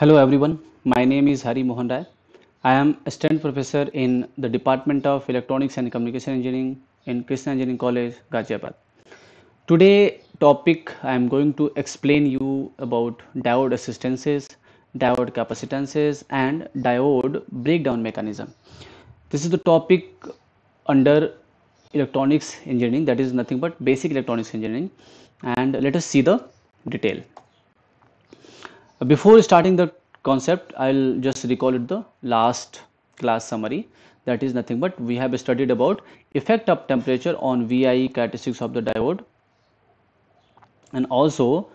Hello everyone, my name is Hari Mohan Rai. I am assistant professor in the Department of Electronics and Communication Engineering in Krishna Engineering College, Ghaziabad. Today topic I am going to explain you about diode resistances, diode capacitances and diode breakdown mechanism. This is the topic under electronics engineering that is nothing but basic electronics engineering and let us see the detail. Before starting the concept, I'll just recall it the last class summary that is nothing but we have studied about effect of temperature on VIE characteristics of the diode and also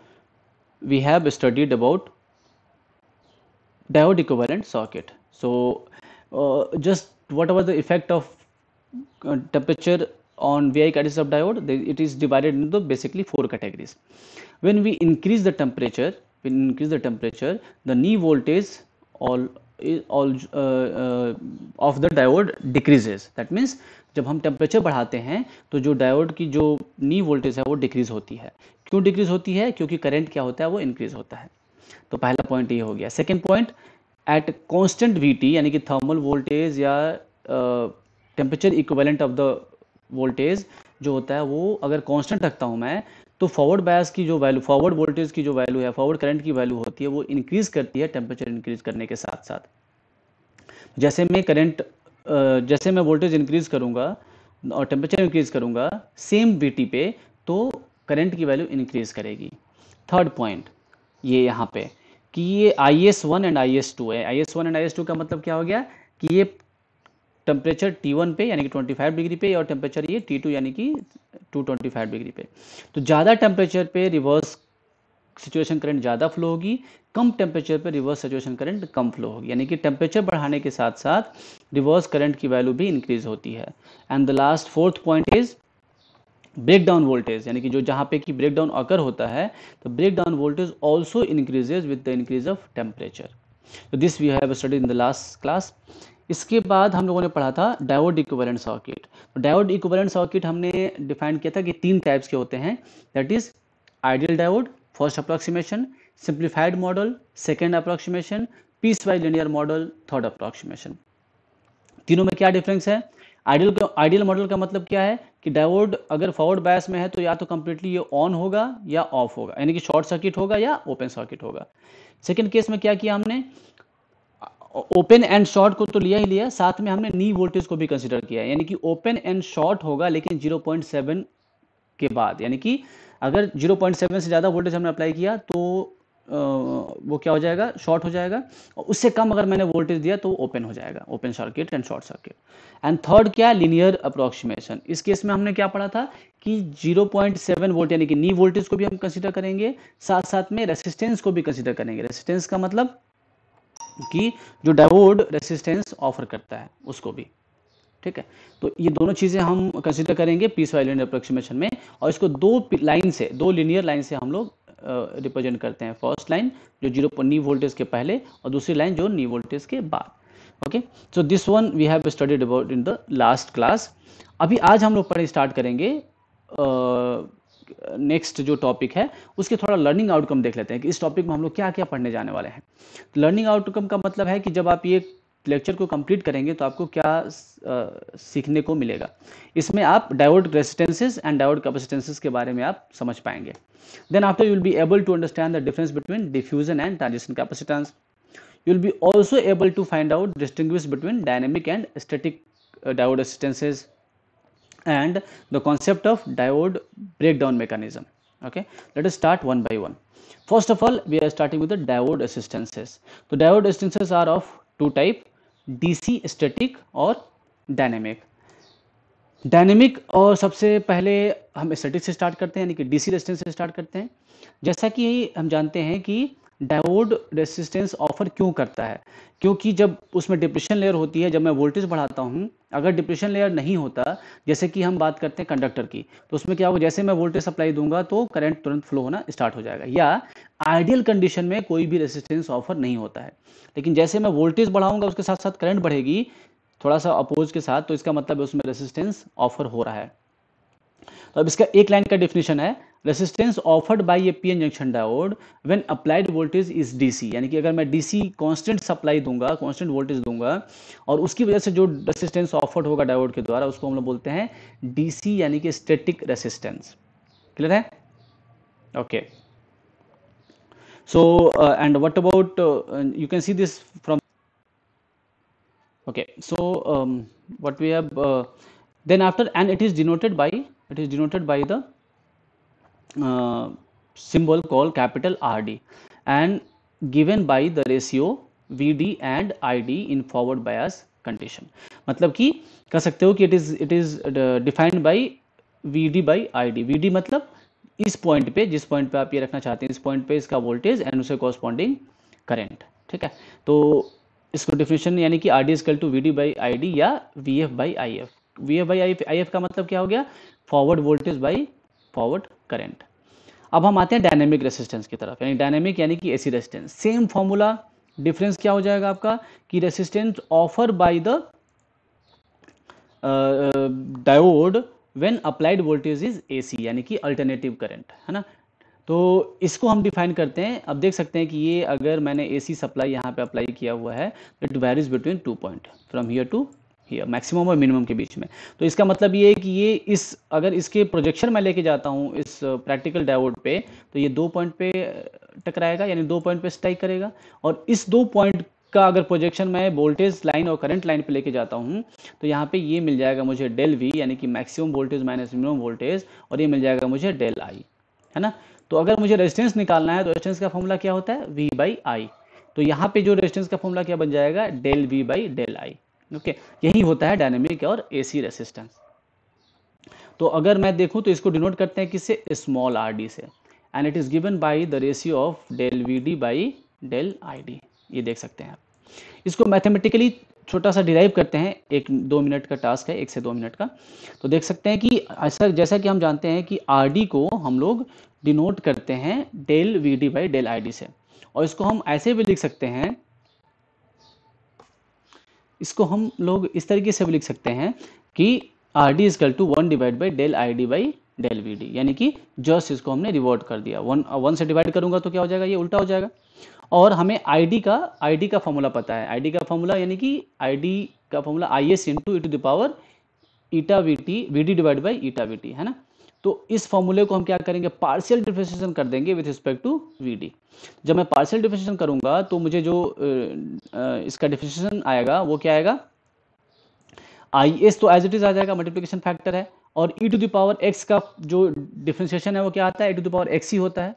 we have studied about diode equivalent circuit. So uh, just whatever the effect of uh, temperature on VI characteristics of diode, it is divided into basically four categories. When we increase the temperature, when increase the temperature the knee voltage all is all uh, uh, of the diode decreases that means जब हम temperature बढ़ाते हैं तो जो diode की जो नी voltage है वो डिक्रीज होती है क्यों डिक्रीज होती है क्योंकि करंट क्या होता है वो इंक्रीज होता है तो पहला पॉइंट ये हो गया second point at constant VT यानी कि थर्मल वोल्टेज या temperature equivalent of the voltage जो होता है वो अगर कांस्टेंट रखता हूँ मैं तो फॉरवर्ड बायस की जो वैल्यू फॉरवर्ड वोल्टेज की जो वैल्यू है फॉरवर्ड करंट की वैल्यू होती है वो इंक्रीज करती है टेम्परेचर इंक्रीज करने के साथ साथ जैसे मैं करंट जैसे मैं वोल्टेज इंक्रीज करूंगा और टेम्परेचर इंक्रीज करूंगा सेम बीटी पे तो करंट की वैल्यू इंक्रीज करेगी थर्ड पॉइंट ये यहाँ पे कि ये I S one and I S two है I S one and I S two का मतलब क्या हो गया कि ये टेम्परेचर टी वन पे यानी कि 25 डिग्री पे और टेम्परेचर ये टी टू यानी कि 225 डिग्री पे तो ज़्यादा टेम्परेचर पे रिवर्स सिचुएशन करंट ज़्यादा फ्लो होगी कम टेम्परेचर पे रिवर्स सिचुएशन करंट कम फ्लो होगी यानी कि टेम्परेचर बढ़ाने के साथ साथ रिवर्स करंट की वैल्यू भी इंक्रीज होती है and the last fourth point is breakdown voltage यानी कि जो जहाँ पे कि ब्रेकडाउन अकर होता है तो breakdown voltage also increases with the increase of temperature तो this we have study in the last class इसके बाद हम लोगों ने पढ़ा था डायोड इक्विवेलेंट सर्किट तो डायोड इक्विवेलेंट सर्किट हमने डिफाइन किया था कि तीन टाइप्स के होते हैं that is ideal diode first approximation simplified model second approximation piecewise linear model third approximation तीनों में क्या डिफरेंस है आइडियल आइडियल मॉडल का मतलब क्या है कि डायोड अगर फॉरवर्ड बायस में है तो या तो कंप्लीटली ये ऑन होगा या ऑफ होगा यानी कि शॉर्ट सर्किट होगा या ओपन सर्किट होगा सेकेंड केस में क्या किया हमने ओपन एंड शॉर्ट को तो लिया ही लिया साथ में हमने नी वोल्टेज को भी कंसिडर किया यानी कि ओपन एंड शॉर्ट होगा लेकिन 0.7 के बाद यानी कि अगर 0.7 से ज़्यादा वोल्टेज हमने अप्लाई किया तो आ, वो क्या हो जाएगा शॉर्ट हो जाएगा और उससे कम अगर मैंने वोल्टेज दिया तो ओपन हो जाएगा open circuit and short circuit and third क्या लिनियर अप्रोक्सीमेशन इस केस में हमने क्या पढ़ा था कि 0.7 वोल्ट यानी कि नी वोल्टेज को भी हम कंसिडर करेंगे साथ साथ में रेसिस्टेंस को भी कंसिडर करेंगे रेसिस्टेंस का मतलब की जो डायोड रेसिस्टेंस ऑफर करता है उसको भी ठीक है तो ये दोनों चीज़ें हम कंसिडर करेंगे पीस वाइलेंट अप्रोक्सीमेशन में और इसको दो लाइन से दो लिनियर लाइन से हम लोग रिप्रेजेंट करते हैं फर्स्ट लाइन जो जीरो नी वोल्टेज के पहले और दूसरी लाइन जो नी वोल्टेज के बाद okay so this one we have studied about in the last class अभी आज हम लोग पढ़े स्टार्ट करेंगे uh, नेक्स्ट जो टॉपिक है उसके थोड़ा लर्निंग आउटकम देख लेते हैं कि इस टॉपिक में हम लोग क्या क्या पढ़ने जाने वाले हैं लर्निंग आउटकम का मतलब है कि जब आप ये लेक्चर को कंप्लीट करेंगे तो आपको क्या आ, सीखने को मिलेगा इसमें आप diode resistances and diode capacitances के बारे में आप समझ पाएंगे then after you will be able to understand the difference between diffusion and transition capacitance you will be also able to find out distinguish between dynamic and static diode resistances and the concept of diode breakdown mechanism okay let us start one by one first of all we are starting with the diode resistances the diode resistances are of two type dc static और dynamic dynamic और सबसे पहले हम static से start करते हैं यानी कि डीसी रेजिस्टेंस से स्टार्ट करते हैं जैसा कि हम जानते हैं कि डायोड रेसिस्टेंस ऑफर क्यों करता है क्योंकि जब उसमें डिप्रेशन लेयर होती है जब मैं वोल्टेज बढ़ाता हूँ अगर डिप्रेशन लेयर नहीं होता जैसे कि हम बात करते हैं कंडक्टर की तो उसमें क्या होगा जैसे मैं वोल्टेज सप्लाई दूंगा तो करंट तुरंत फ्लो होना स्टार्ट हो जाएगा या आइडियल कंडीशन में कोई भी रेसिस्टेंस ऑफर नहीं होता है लेकिन जैसे मैं वोल्टेज बढ़ाऊंगा उसके साथ साथ करंट बढ़ेगी थोड़ा सा अपोज के साथ तो इसका मतलब उसमें रेसिस्टेंस ऑफर हो रहा है तो अब इसका एक लाइन का डेफिनेशन है resistance offered by a n junction diode when applied voltage is DC यानी कि अगर मैं डीसी कांस्टेंट सप्लाई दूंगा कांस्टेंट वोल्टेज दूंगा और उसकी वजह से जो रेसिस्टेंस ऑफर्ड होगा डायोड के द्वारा उसको हम लोग बोलते हैं डीसी यानी कि स्टेटिक रेसिस्टेंस क्लियर है okay so and what about you can see this from okay so what we we have uh, then after and it is denoted by it is denoted by the uh, symbol called capital rd and given by the ratio vd and id in forward bias condition matlab ki कह sakte ho ki it is it is defined by vd by id vd matlab इस point पे जिस point पे आप ये रखना चाहते हैं इस पॉइंट पे इसका वोल्टेज एंड उसे कॉरस्पॉन्डिंग करंट ठीक है तो इसको डिफिनेशन यानी कि R D equal to V D by I D या V F by I F V F by I F का मतलब क्या हो गया forward voltage by forward current अब हम आते हैं डायनेमिक रेसिस्टेंस की तरफ यानी डायनेमिक यानी कि AC resistance same formula difference क्या हो जाएगा आपका कि resistance offer by the diode when applied voltage is AC यानी कि अल्टरनेटिव करंट है ना तो इसको हम डिफाइन करते हैं अब देख सकते हैं कि ये अगर मैंने एसी सप्लाई यहाँ पे अप्लाई किया हुआ है it varies between two point from here to here maximum और मिनिमम के बीच में तो इसका मतलब ये है कि ये इस अगर इसके प्रोजेक्शन मैं लेके जाता हूँ इस प्रैक्टिकल डायोड पे तो ये दो पॉइंट पे टकराएगा यानी दो पॉइंट पे स्ट्राइक करेगा और इस दो पॉइंट का अगर प्रोजेक्शन मैं वोल्टेज लाइन और करंट लाइन पे लेके जाता हूँ तो यहाँ पे ये मिल जाएगा मुझे डेल वी यानी कि maximum voltage minus minimum voltage और ये मिल जाएगा मुझे डेल आई है ना तो अगर मुझे रेजिस्टेंस निकालना है तो रेजिस्टेंस का फॉर्मूला क्या होता है वी बाई आई तो यहाँ पे जो रेजिस्टेंस का फॉर्मूला क्या बन जाएगा del V by del I okay okay. यही होता है डायनेमिक और एसी रेसिस्टेंस तो अगर मैं देखूं तो इसको डिनोट करते हैं किससे स्मॉल आर डी से and it is given by the ratio of del V D by del I D ये देख सकते हैं आप इसको मैथमेटिकली छोटा सा डिराइव करते हैं एक दो मिनट का टास्क है एक से दो मिनट का तो देख सकते हैं कि सर जैसा कि हम जानते हैं कि आर डी को हम लोग डिनोट करते हैं del V D by del I D से और इसको हम ऐसे भी लिख सकते हैं इसको हम लोग इस तरीके से भी लिख सकते हैं कि R D equal to one divide by del I D by del V D यानी कि जस्ट इसको हमने रिवॉर्ड कर दिया वन वन से डिवाइड करूंगा तो क्या हो जाएगा ये उल्टा हो जाएगा और हमें आई डी का आई डी का फॉर्मूला पता है आई डी का फॉर्मूला यानी कि आई डी का formula I S into e to the power eta V T V D divide by eta V T है ना तो इस फॉर्मूले को हम क्या करेंगे पार्शियल डिफ्रेंशिएशन कर देंगे विथ रिस्पेक्ट टू वी जब मैं पार्शियल डिफ्रेंशिएशन करूंगा तो मुझे जो इसका डिफ्रेंशिएशन आएगा वो क्या आएगा आई तो एज इट इज आ जाएगा मल्टीप्लीकेशन फैक्टर है और ई टू दावर एक्स का जो डिफ्रेंशिएशन है वो क्या आता है ई टू दावर एक्स ही होता है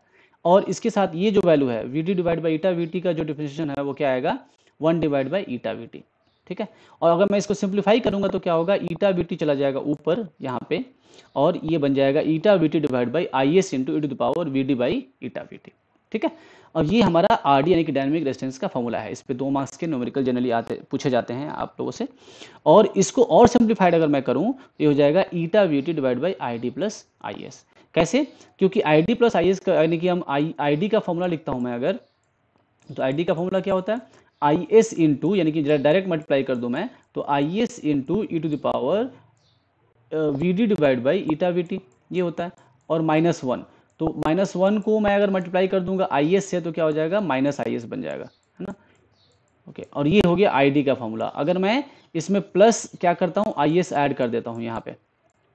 और इसके साथ ये जो वैल्यू है V D divide by eta V का जो डिफ्रेंशिएशन है वो क्या आएगा one divide by eta V ठीक है और अगर मैं इसको सिंप्लीफाई करूंगा तो क्या होगा ईटा बी टी चला जाएगा ऊपर यहाँ पे और ये बन जाएगा eta B T divide by I S into e to the power V D by eta B T ठीक है अब ये हमारा आर डी यानी कि डायनेमिक रेजिस्टेंस का फॉर्मूला है इस पर दो मार्क्स के न्यूमेरिकल जनरली आते पूछे जाते हैं आप लोगों से और इसको और सिंप्लीफाइड अगर मैं करूँ तो ये हो जाएगा eta V T divide by I D plus I S कैसे क्योंकि I D plus I S का यानी कि हम आई आई डी का फॉर्मूला लिखता हूँ मैं अगर तो आई डी का फॉर्मूला क्या होता है आई एस इंटू यानी कि जरा डायरेक्ट मल्टीप्लाई कर दूं मैं तो I S into e to the power V D divide by eta V T ये होता है और माइनस वन तो माइनस वन को मैं अगर मल्टीप्लाई कर दूंगा आई एस से तो क्या हो जाएगा माइनस आई एस बन जाएगा है ना ओके okay, और ये हो गया आई डी का फॉर्मूला अगर मैं इसमें प्लस क्या करता हूँ आई एस एड कर देता हूँ यहाँ पे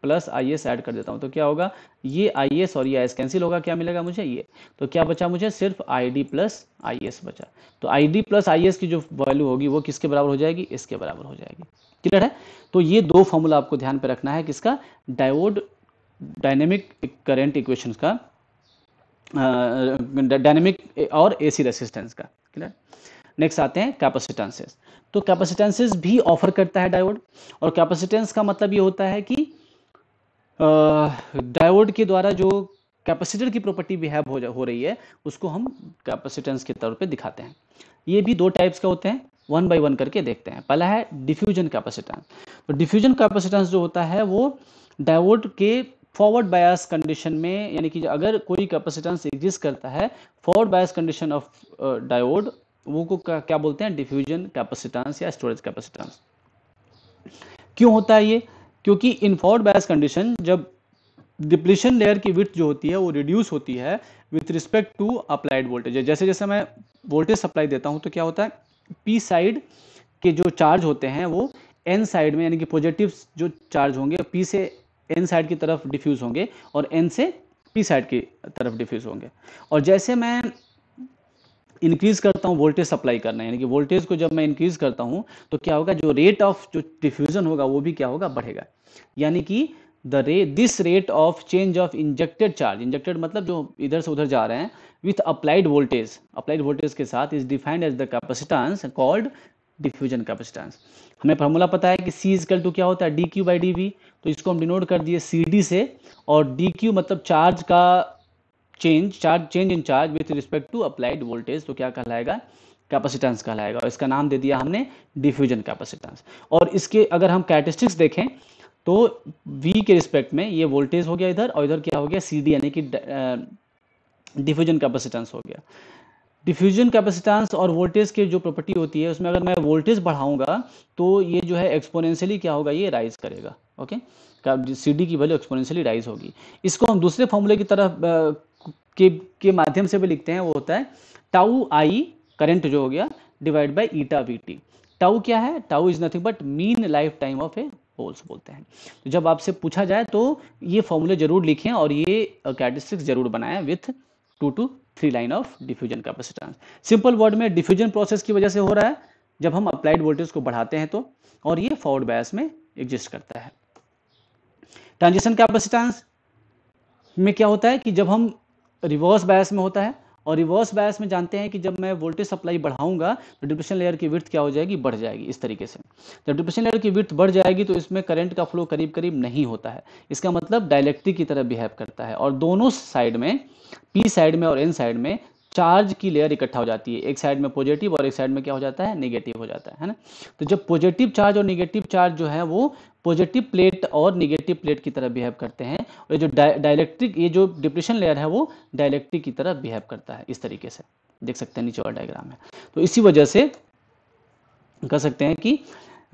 प्लस आई एस एड कर देता हूँ तो क्या होगा ये आई एस और ये आई एस कैंसिल होगा क्या मिलेगा मुझे ये तो क्या बचा मुझे सिर्फ I D plus I S बचा तो I D plus I S की जो वैल्यू होगी वो किसके बराबर हो जाएगी इसके बराबर हो जाएगी क्लियर है तो ये दो फॉर्मूला आपको ध्यान पर रखना है किसका डायोड डायनेमिक करेंट इक्वेशन का डायनेमिक और ए सी रेसिस्टेंस का क्लियर नेक्स्ट आते हैं कैपेसिटेंसेस तो कैपेसिटेंसेस भी ऑफर करता है डायोड और कैपेसिटेंस का मतलब ये होता है कि डायोड के द्वारा जो कैपेसिटर की प्रॉपर्टी बिहेव हो हो रही है उसको हम कैपेसिटेंस के तौर पे दिखाते हैं ये भी दो टाइप्स का होते हैं वन बाई वन करके देखते हैं पहला है डिफ्यूजन कैपेसिटेंस तो डिफ्यूजन कैपेसिटेंस जो होता है वो डायोड के फॉरवर्ड बायस कंडीशन में यानी कि अगर कोई कैपेसिटेंस एग्जिस्ट करता है forward bias condition of diode वो को क्या बोलते हैं डिफ्यूजन कैपेसिटेंस या स्टोरेज कैपेसिटेंस क्यों होता है ये क्योंकि इन्फॉर्ड बैस कंडीशन जब डिप्लीशन लेयर की विथ जो होती है वो रिड्यूस होती है with respect to applied voltage जैसे जैसे मैं वोल्टेज सप्लाई देता हूँ तो क्या होता है पी साइड के जो चार्ज होते हैं वो एन साइड में यानी कि पॉजिटिव जो चार्ज होंगे पी से एन साइड की तरफ डिफ्यूज होंगे और एन से पी साइड की तरफ डिफ्यूज होंगे और जैसे मैं इंक्रीज करता हूँ वोल्टेज सप्लाई करना यानी कि वोल्टेज को जब मैं इंक्रीज करता हूँ तो क्या होगा जो रेट ऑफ जो डिफ्यूजन होगा वो भी क्या होगा बढ़ेगा यानी कि द रे this rate of change of injected charge injected मतलब जो इधर से उधर जा रहे हैं with applied voltage applied voltage के साथ is defined as the capacitance called diffusion capacitance हमें फॉर्मूला पता है कि सी इजकल टू क्या होता है D Q by D V तो इसको हम डिनोट कर दिए सी डी से और डी क्यू मतलब चार्ज का change charge change in charge with respect to applied voltage तो क्या कहलाएगा कैपेसिटेंस कहलाएगा और इसका नाम दे दिया हमने डिफ्यूजन कैपेसिटेंस और इसके अगर हम कैटिस्टिक्स देखें तो वी के रिस्पेक्ट में ये वोल्टेज हो गया इधर और इधर क्या हो गया सी डी यानी कि डिफ्यूजन कैपेसिटेंस हो गया डिफ्यूजन कैपेसिटेंस और वोल्टेज के जो प्रॉपर्टी होती है उसमें अगर मैं वोल्टेज बढ़ाऊंगा तो ये जो है एक्सपोनेंशियली क्या होगा ये राइज करेगा ओके सी डी की वैल्यू एक्सपोनेंशियली राइज होगी इसको हम दूसरे फॉर्मूले की तरफ के के माध्यम से भी लिखते हैं वो होता है टाउ आई करंट जो हो गया divide by eta B T tau क्या है tau is nothing but mean life time of a holes बोलते हैं तो जब आपसे पूछा जाए तो ये फॉर्मूले जरूर लिखें और ये कैटिस्टिक्स uh, जरूर बनाएं with two two three line of diffusion capacitance simple word में डिफ्यूजन प्रोसेस की वजह से हो रहा है जब हम अप्लाइड वोल्टेज को बढ़ाते हैं तो और ये फॉरवर्ड बायस में एग्जिस्ट करता है ट्रांजिशन कैपेसिटेंस में क्या होता है कि जब हम रिवर्स बायस में होता है और रिवर्स बायस में जानते हैं कि जब मैं वोल्टेज सप्लाई बढ़ाऊंगा तो डिप्रेशन लेयर की विर्थ क्या हो जाएगी बढ़ जाएगी इस तरीके से जब डिप्रेशन लेयर की विर्थ बढ़ जाएगी तो इसमें करंट का फ्लो करीब करीब नहीं होता है इसका मतलब डायलेक्ट्रिक की तरह बिहेव करता है और दोनों साइड में पी साइड में और एन साइड में चार्ज की लेयर इकट्ठा हो जाती है एक साइड में पॉजिटिव और एक साइड में क्या हो जाता है निगेटिव हो जाता है है ना तो जब पॉजिटिव चार्ज और निगेटिव चार्ज जो है वो पॉजिटिव प्लेट और निगेटिव प्लेट की तरह बिहेव करते हैं और जो डायलेक्ट्रिक ये जो डिप्रेशन लेयर है वो डायलेक्ट्रिक की तरह बिहेव करता है इस तरीके से देख सकते हैं नीचे और डायग्राम है तो इसी वजह से कह सकते हैं कि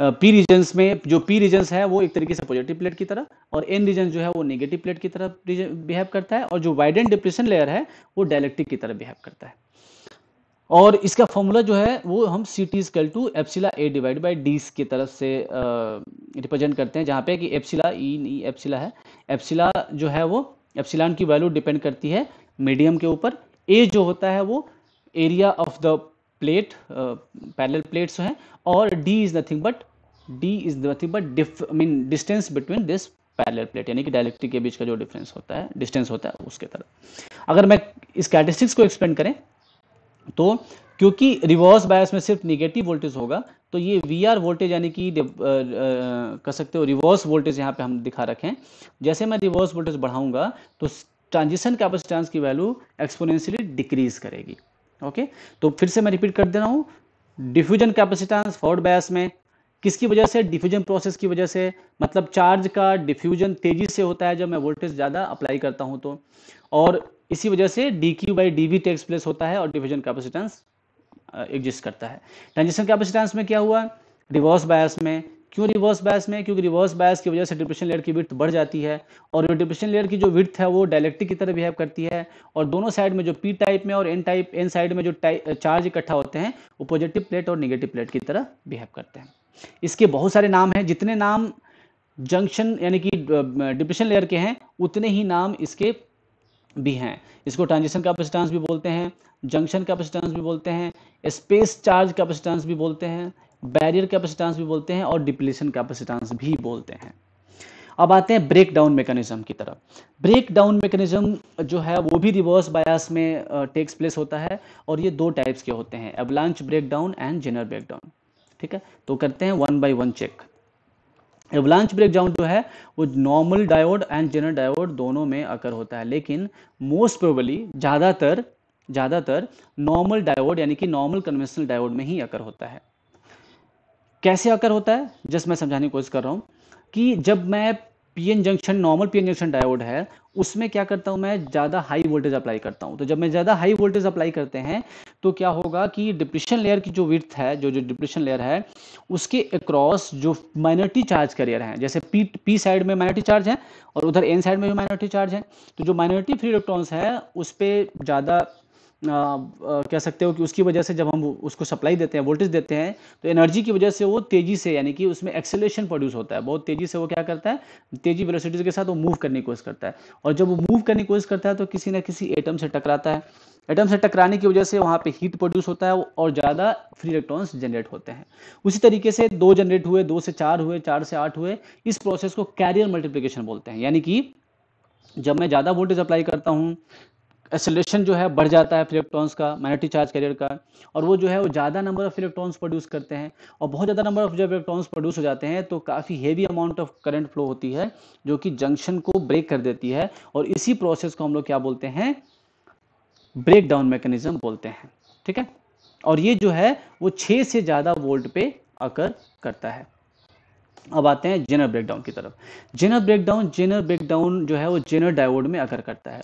पी रीजन्स में जो पी रीजन्स है वो एक तरीके से पॉजिटिव प्लेट की तरह और एन रीजन जो है वो नेगेटिव प्लेट की तरह बिहेव करता है और जो वाइडन डिप्रेशन लेयर है वो डायलेक्टिक की तरह बिहेव करता है और इसका फॉर्मूला जो है वो हम C T equal to epsilon A divide by D की तरफ से रिप्रेजेंट करते हैं जहाँ पे कि एप्सिला ई नहीं एप्सिला है एप्सिला जो है वो एप्सिलान की वैल्यू डिपेंड करती है मीडियम के ऊपर ए जो होता है वो area of the plate parallel plates हैं और D is nothing but D is nothing but diff mean distance between this parallel plate यानी कि डायलेक्ट्रिक के बीच का जो डिफरेंस होता है डिस्टेंस होता है उसके तरह अगर मैं इस कैटिस्टिक्स को एक्सप्लेन करें तो क्योंकि रिवर्स बायस में सिर्फ निगेटिव वोल्टेज होगा तो ये वी आर वोल्टेज यानी कि uh, uh, कह सकते हो रिवर्स वोल्टेज यहाँ पे हम दिखा रखें जैसे मैं रिवर्स वोल्टेज बढ़ाऊंगा तो ट्रांजिशन कैपेसिटेंस की वैल्यू एक्सपोनेंशियली डिक्रीज करेगी ओके तो फिर से मैं रिपीट कर दे रहा हूँ डिफ्यूजन कैपेसिटेंस फॉर्ड बैस में किसकी वजह से डिफ्यूजन प्रोसेस की वजह से मतलब चार्ज का डिफ्यूजन तेजी से होता है जब मैं वोल्टेज ज़्यादा अप्लाई करता हूँ तो और इसी वजह से D Q by D V takes place होता है और डिफ्यूजन कैपेसिटेंस एग्जिस्ट करता है ट्रांजिशन कैपेसिटेंस में क्या हुआ रिवर्स बायस में क्यों रिवर्स बैस में क्योंकि रिवर्स बैस की वजह से डिप्रेशन लेयर की विर्थ बढ़ जाती है और ये डिप्रेशन लेयर की जो विर्थ है वो डायलेक्टिक की तरह बिहेव करती है और दोनों साइड में जो पी टाइप में और एन टाइप एन साइड में जो चार्ज इकट्ठा होते हैं वो पॉजिटिव प्लेट और निगेटिव प्लेट की तरह बिहेव करते हैं इसके बहुत सारे नाम हैं जितने नाम जंक्शन यानी कि डिप्रेशन लेयर के हैं उतने ही नाम इसके भी हैं इसको ट्रांजिशन कैपेसिटेंस भी बोलते हैं जंक्शन कैपेसिटेंस भी बोलते हैं स्पेस चार्ज कैपेसिटेंस भी बोलते हैं बैरियर कैपेसिटेंस भी बोलते हैं और डिप्लीशन कैपेसिटेंस भी बोलते हैं अब आते हैं ब्रेक डाउन मेकनिज्म की तरफ ब्रेक डाउन मेकनिज्म जो है वो भी रिवर्स बायास में टेक्स प्लेस होता है और ये दो टाइप्स के होते हैं avalanche breakdown and Zener breakdown ठीक है तो करते हैं one by one check avalanche down जो है वो normal diode and Zener diode दोनों में अकर होता है लेकिन मोस्ट प्रोबली ज़्यादातर ज़्यादातर नॉर्मल डायोड यानी कि नॉर्मल कन्वेंशनल डायोड में ही अकर होता है कैसे आकर होता है जस्ट मैं समझाने की कोशिश कर रहा हूँ कि जब मैं PN junction normal PN junction diode है उसमें क्या करता हूँ मैं ज़्यादा हाई वोल्टेज अप्लाई करता हूँ तो जब मैं ज़्यादा हाई वोल्टेज अप्लाई करते हैं तो क्या होगा कि डिप्रेशन लेयर की जो विथ है जो जो डिप्रेशन लेयर है उसके अक्रॉस जो माइनॉरिटी चार्ज करियर हैं जैसे पी पी साइड में माइनॉरिटी चार्ज है और उधर एन साइड में भी माइनॉरिटी चार्ज है तो जो माइनॉरिटी फ्री इलेक्ट्रॉन्स है उस पर ज़्यादा कह सकते हो कि उसकी वजह से जब हम उसको सप्लाई देते हैं वोल्टेज देते हैं तो एनर्जी की वजह से वो तेजी से यानी कि उसमें एक्सेलेशन प्रोड्यूस होता है बहुत तेजी से वो क्या करता है तेजी वेलोसिटीज के साथ वो मूव करने की कोशिश करता है और जब वो मूव करने की कोशिश करता है तो किसी ना किसी एटम से टकराता है एटम से टकराने की वजह से वहाँ पे हीट प्रोड्यूस होता है और ज़्यादा फ्री इलेक्ट्रॉन्स जनरेट होते हैं उसी तरीके से दो जनरेट हुए दो से चार हुए चार से आठ हुए इस प्रोसेस को कैरियर मल्टीप्लिकेशन बोलते हैं यानी कि जब मैं ज़्यादा वोल्टेज अप्लाई करता हूँ एसिलेशन जो है बढ़ जाता है इलेक्ट्रॉन्स का माइनॉरिटी चार्ज कैरियर का और वो जो है वो ज़्यादा नंबर ऑफ इलेक्ट्रॉन्स प्रोड्यूस करते हैं और बहुत ज़्यादा नंबर ऑफ जब इलेक्ट्रॉन्स प्रोड्यूस हो जाते हैं तो काफ़ी heavy amount of current flow होती है जो कि जंक्शन को ब्रेक कर देती है और इसी प्रोसेस को हम लोग क्या बोलते हैं ब्रेक डाउन मैकेनिज्म बोलते हैं ठीक है और ये जो है वो छः से ज़्यादा वोल्ट पे अकर करता है अब आते हैं जेनर ब्रेकडाउन की तरफ जेनर ब्रेकडाउन जेनर ब्रेकडाउन जो है वो जेनर डायोड में अकर करता है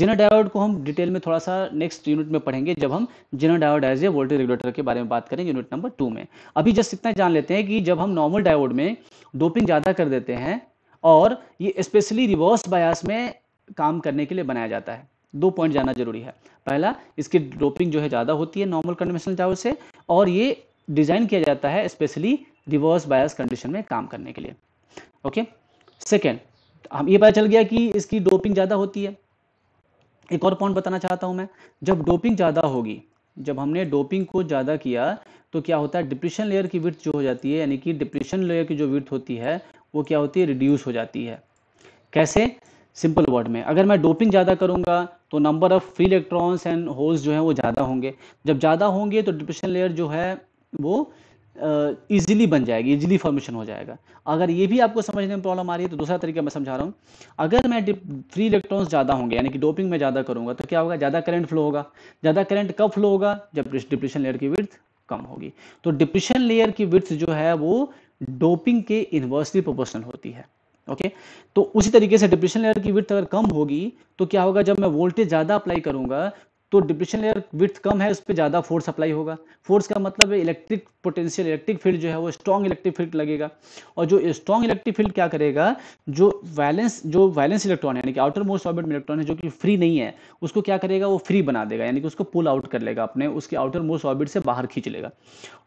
जेनर डायोड को हम डिटेल में थोड़ा सा नेक्स्ट यूनिट में पढ़ेंगे जब हम Zener diode as a voltage regulator के बारे में बात करें यूनिट नंबर टू में अभी जस्ट इतना जान लेते हैं कि जब हम नॉर्मल डायोड में डोपिंग ज़्यादा कर देते हैं और ये स्पेशली रिवर्स बायास में काम करने के लिए बनाया जाता है दो पॉइंट जानना जरूरी है पहला इसकी डोपिंग जो है ज़्यादा होती है नॉर्मल कन्वेंशनल डायोड से और ये डिज़ाइन किया जाता है स्पेशली रिवर्स बायस कंडीशन में काम करने के लिए ओके सेकेंड हम ये पता चल गया कि इसकी डोपिंग ज़्यादा होती है एक और पॉइंट बताना चाहता हूँ मैं जब डोपिंग ज़्यादा होगी जब हमने डोपिंग को ज़्यादा किया तो क्या होता है डिप्रेशन लेयर की विर्थ जो हो जाती है यानी कि डिप्रेशन लेयर की जो विर्थ होती है वो क्या होती है रिड्यूस हो जाती है कैसे सिंपल वर्ड में अगर मैं डोपिंग ज़्यादा करूँगा तो number of free electrons and holes जो है वो ज़्यादा होंगे जब ज़्यादा होंगे तो डिप्रेशन लेयर जो है वो ईजिली बन जाएगी इजीली फॉर्मेशन हो जाएगा अगर ये भी आपको समझने में प्रॉब्लम आ रही है तो दूसरा तरीका मैं समझा रहा हूँ अगर मैं फ्री इलेक्ट्रॉन्स ज़्यादा होंगे यानी कि डोपिंग में ज़्यादा करूँगा तो क्या होगा ज़्यादा करंट फ्लो होगा ज़्यादा करंट कब फ्लो होगा जब डिप्रेशन लेयर की विर्थ कम होगी तो डिप्रेशन लेयर की विर्थ जो है वो डोपिंग के इन्वर्सली प्रोपोर्शनल होती है ओके तो उसी तरीके से डिप्रेशन लेयर की विर्थ अगर कम होगी तो क्या होगा जब मैं वोल्टेज ज़्यादा अप्लाई करूंगा तो डिप्रेशन लेयर विथ कम है उस पर ज़्यादा फोर्स अप्लाई होगा फोर्स का मतलब है इलेक्ट्रिक पोटेंशियल इलेक्ट्रिक फील्ड जो है वो स्ट्रॉन्ग इलेक्ट्रिक फील्ड लगेगा और जो स्ट्रॉन्ग इलेक्ट्रिक फील्ड क्या करेगा जो वैलेंस जो वैलेंस इलेक्ट्रॉन है यानी कि आउटर मोस्ट ऑर्बिट में इलेक्ट्रॉन है जो कि फ्री नहीं है उसको क्या करेगा वो फ्री बना देगा यानी कि उसको पुल आउट कर लेगा अपने उसके आउटर मोस्ट ऑर्बिट से बाहर खींच लेगा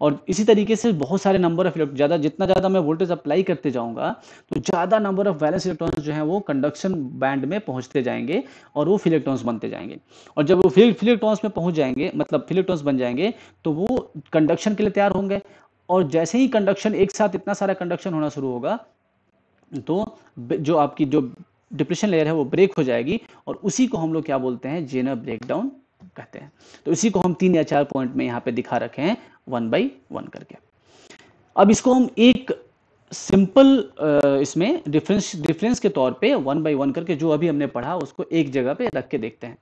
और इसी तरीके से बहुत सारे नंबर ऑफ इलेक्ट्रॉन ज़्यादा जितना ज़्यादा मैं वोल्टेज अप्लाई करते जाऊँगा तो ज़्यादा नंबर ऑफ वैलेंस इलेक्ट्रॉन जो है वो कंडक्शन बैंड में पहुँचते जाएंगे और वो फ्री इलेक्ट्रॉन्स बनते जाएंगे और जब वो फ्री जब इलेक्ट्रॉन्स में पहुंच जाएंगे मतलब इलेक्ट्रॉन्स बन जाएंगे तो वो कंडक्शन के लिए तैयार होंगे और जैसे ही कंडक्शन एक साथ इतना सारा कंडक्शन होना शुरू होगा तो जो आपकी जो डिप्रेशन लेयर है वो ब्रेक हो जाएगी और उसी को हम लोग क्या बोलते हैं जेनर ब्रेकडाउन कहते हैं तो इसी को हम तीन या चार पॉइंट में यहाँ पे दिखा रखे हैं वन बाई वन करके अब इसको हम एक सिंपल इसमें डिफरेंस डिफरेंस के तौर पे वन बाई वन करके जो अभी हमने पढ़ा उसको एक जगह पे रख के देखते हैं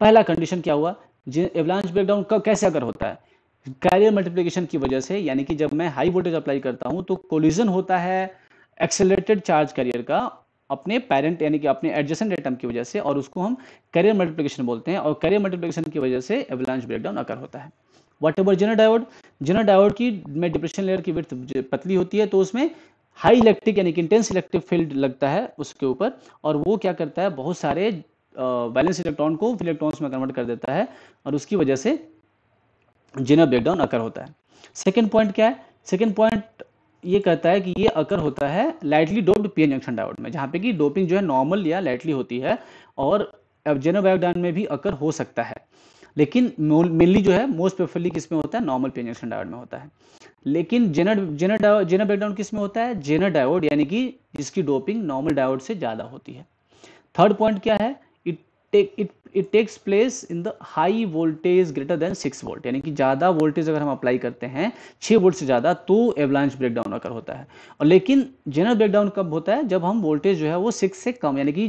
पहला कंडीशन क्या हुआ एवलांच ब्रेकडाउन का कैसे अगर होता है कैरियर मल्टीप्लीकेशन की वजह से यानी कि जब मैं हाई वोल्टेज अप्लाई करता हूं तो कोलिजन होता है एक्सेलेटेड चार्ज कैरियर का अपने पेरेंट यानी कि अपने एडजेसेंट एटम की वजह से और उसको हम कैरियर मल्टीप्लीकेशन बोलते हैं और कैरियर मल्टीप्लीकेशन की वजह से एवलांच ब्रेकडाउन अगर होता है whatever Zener diode Zener diode की में डिप्रेशन लेयर की विर्थ पतली होती है तो उसमें हाई इलेक्ट्रिक यानी कि इंटेंस इलेक्ट्रिक फील्ड लगता है उसके ऊपर और वो क्या करता है बहुत सारे बैलेंस इलेक्ट्रॉन को इलेक्ट्रॉन्स में कन्वर्ट कर देता है और उसकी वजह से जिनर ब्रेकडाउन अकर होता है सेकेंड पॉइंट क्या है सेकेंड पॉइंट ये कहता है कि ये अकर होता है lightly doped PN junction diode में जहाँ पे कि डोपिंग जो है नॉर्मल या लाइटली होती है और जेनो बायोडाइन में भी अकर हो सकता है लेकिन मेनली जो है मोस्ट प्रेफरली किस में होता है नॉर्मल पीएन जंक्शन डायोड में होता है लेकिन जेनर जेनर जेनर ब्रेकडाउन किस में होता है जेनर डायोड यानी कि जिसकी डोपिंग नॉर्मल डायोड से ज़्यादा होती है थर्ड पॉइंट क्या है take it takes place in the high voltage greater than six volt यानी कि ज़्यादा वोल्टेज अगर हम अप्लाई करते हैं छः वोल्ट से ज़्यादा तो एवलांच ब्रेकडाउन अगर होता है और लेकिन जनरल ब्रेकडाउन कब होता है जब हम वोल्टेज जो है वो सिक्स से कम यानी कि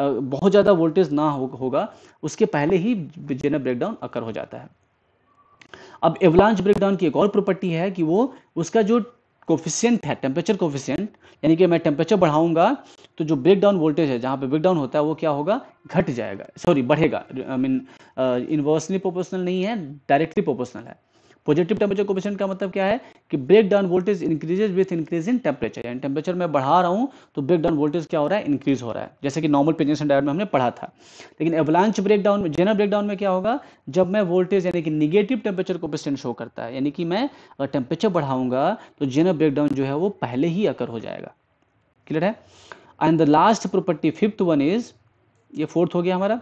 बहुत ज़्यादा वोल्टेज ना हो, होगा उसके पहले ही जनरल ब्रेकडाउन अकर हो जाता है अब एवलांच ब्रेकडाउन की एक और प्रॉपर्टी है कि वो उसका जो कोफिशियंट है टेम्परेचर कोफिशियंट यानी कि मैं टेम्परेचर बढ़ाऊंगा तो जो ब्रेक डाउन वोल्टेज है जहाँ पे ब्रेक डाउन होता है वो क्या होगा घट जाएगा सॉरी बढ़ेगा आई मीन इन्वर्सली प्रोपोर्शनल नहीं है डायरेक्टली प्रोपोर्शनल है पॉजिटिव टेम्परेचर कोफिशिएंट का मतलब क्या है कि breakdown voltage increases with increase in temperature यानी टेम्परेचर मैं बढ़ा रहा हूँ तो ब्रेक डाउन वोल्टेज क्या हो रहा है इंक्रीज हो रहा है जैसे कि नॉर्मल पेजेंशन डायर में हमने पढ़ा था लेकिन एवलांच ब्रेक डाउन में जनरल ब्रेक डाउन में क्या होगा जब मैं वोल्टेज यानी कि निगेटिव टेम्परेचर कोफिशिएंट शो करता है यानी कि मैं अगर टेम्परेचर बढ़ाऊंगा तो जनरल ब्रेक डाउन जो है वो पहले ही अकर हो जाएगा क्लियर है and the last property fifth one is ये फोर्थ हो गया हमारा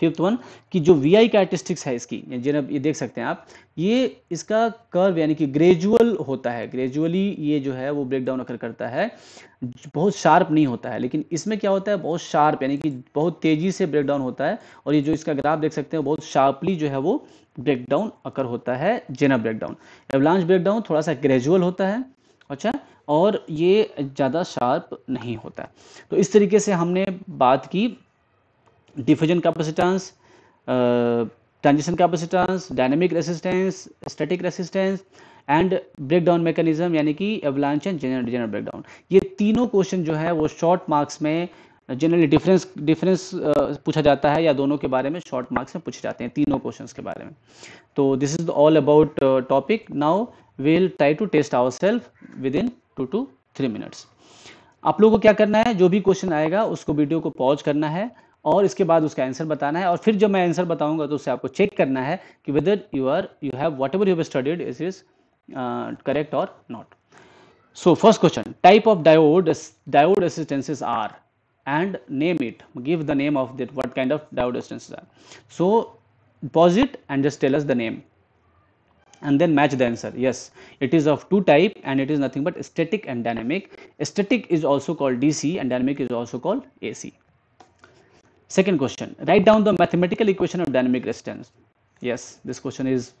फिफ्थ वन की जो वी आई कैरेटिस्टिक्स है इसकी जिन्हें ये देख सकते हैं आप ये इसका कर्व यानी कि ग्रेजुअल होता है ग्रेजुअली ये जो है वो ब्रेक डाउन अगर करता है बहुत शार्प नहीं होता है लेकिन इसमें क्या होता है बहुत शार्प यानी कि बहुत तेजी से ब्रेक डाउन होता है और ये जो इसका ग्राफ देख सकते हैं बहुत शार्पली जो है वो ब्रेकडाउन अकर होता है जेना ब्रेकडाउन एवलांच ब्रेकडाउन थोड़ा सा ग्रेजुअल होता है अच्छा और ये ज़्यादा शार्प नहीं होता तो इस तरीके से हमने बात की diffusion capacitance transition capacitance dynamic resistance static resistance and breakdown mechanism यानी कि avalanche and Zener Zener breakdown ये तीनों क्वेश्चन जो है वो शॉर्ट मार्क्स में जनरली डिफरेंस डिफरेंस पूछा जाता है या दोनों के बारे में शॉर्ट मार्क्स में पूछे जाते हैं तीनों क्वेश्चंस के बारे में तो this is all about topic now will try to test ourself within two two three minutes आप लोगों को क्या करना है जो भी क्वेश्चन आएगा उसको वीडियो को पॉज करना है और इसके बाद उसका आंसर बताना है और फिर जब मैं आंसर बताऊंगा तो उससे आपको चेक करना है कि whether you are you have whatever you studied is is correct और not so first question type of diode diode assistances are and name it give the name of that what kind of diode assistances are so deposit and just tell us the name and then match the answer yes it is of two type and it is nothing but static and dynamic static is also called D C and dynamic is also called Second question, write down the mathematical equation of dynamic resistance. Yes, this question is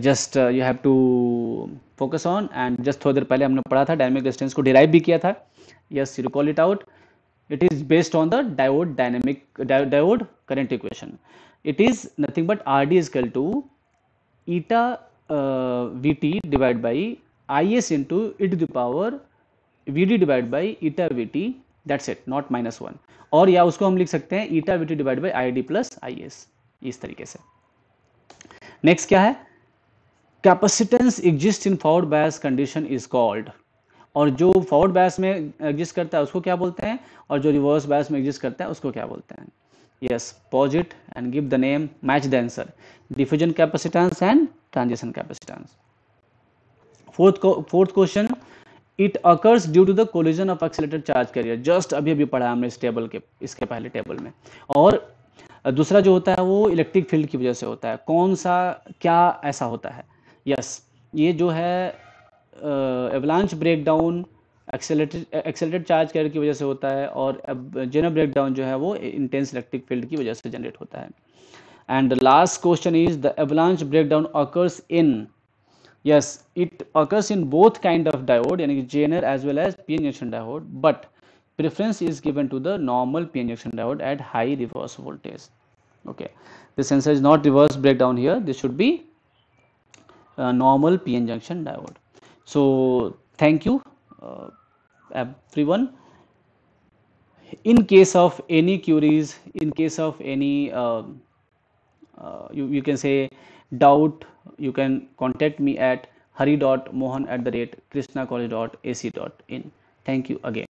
just uh, you have to focus on and just थोड़ी देर पहले हमने पढ़ा था dynamic resistance को derive भी किया था. Yes, you recall it out. It is based on the diode dynamic di diode current equation. It is nothing but RD is equal to eta uh, VT divided by IS into e to the power VD divided by eta VT that's it not minus one और या उसको हम लिख सकते हैं eta V T divide by I D plus I S इस तरीके से नेक्स्ट क्या है capacitance exist in forward bias condition is called और जो फॉरवर्ड बायस में एग्जिस्ट करता है उसको क्या बोलते हैं और जो रिवर्स बायस में एग्जिस्ट करता है उसको क्या बोलते हैं yes pause it and give the name match the answer diffusion capacitance and transition capacitance fourth fourth question it occurs due to the collision of exciter charge carrier just अभी अभी पढ़ा हमने इस टेबल के इसके पहले टेबल में और दूसरा जो होता है वो इलेक्ट्रिक फील्ड की वजह से होता है कौन सा क्या ऐसा होता है यस yes, ये जो है avalanche breakdown accelerated accelerated charge carrier की वजह से होता है और जेनर डाउन जो है वो इंटेंस इलेक्ट्रिक फील्ड की वजह से जनरेट होता है and last question is the avalanche down occurs in Yes, it occurs in both kind of diode, yani JNR as well as PN junction diode, but preference is given to the normal PN junction diode at high reverse voltage. Okay, the sensor is not reverse breakdown here. This should be a normal p-n junction diode. So thank you uh, everyone. In case of any queries, in case of any uh, uh you, you can say doubt you can contact me at hari.mohan at the rate krishnacollege.ac.in. Thank you again.